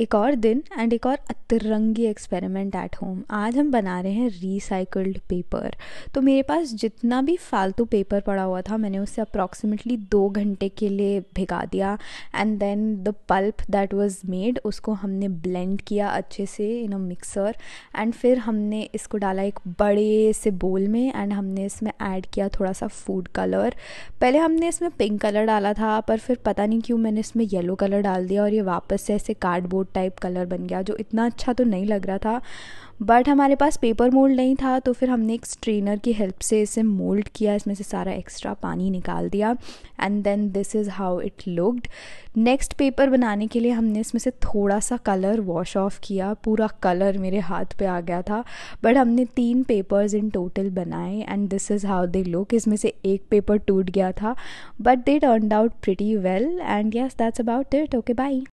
एक और दिन एंड एक और अतरंगी एक्सपेरिमेंट एट होम आज हम बना रहे हैं रिसाइकल्ड पेपर तो मेरे पास जितना भी फालतू पेपर पड़ा हुआ था मैंने उसे अप्रॉक्सीमेटली दो घंटे के लिए भिगा दिया and then the pulp that was made उसको हमने ब्लेंड किया अच्छे से इन अ मिक्सर एंड फिर हमने इसको डाला एक बड़े से बोल में एंड हमने इसमें ऐड किया थोड़ा सा फूड कलर पहले हमने इसमें पिंक कलर डाला था पर फिर पता नहीं क्यों मैंने इसमें येलो कलर डाल दिया और ये वापस से ऐसे कार्डबोर्ड न्यूड टाइप कलर बन गया जो इतना अच्छा तो नहीं लग रहा था बट हमारे पास पेपर मोल्ड नहीं था तो फिर हमने एक स्ट्रेनर की हेल्प से इसे मोल्ड किया इसमें से सारा एक्स्ट्रा पानी निकाल दिया and then this is how it looked next paper बनाने के लिए हमने इसमें से थोड़ा सा कलर वॉश ऑफ किया पूरा कलर मेरे हाथ पे आ गया था बट हमने तीन पेपर्स इन टोटल बनाए and this is how they look इसमें से एक पेपर टूट गया था but they turn out pretty well and yes that's about it okay by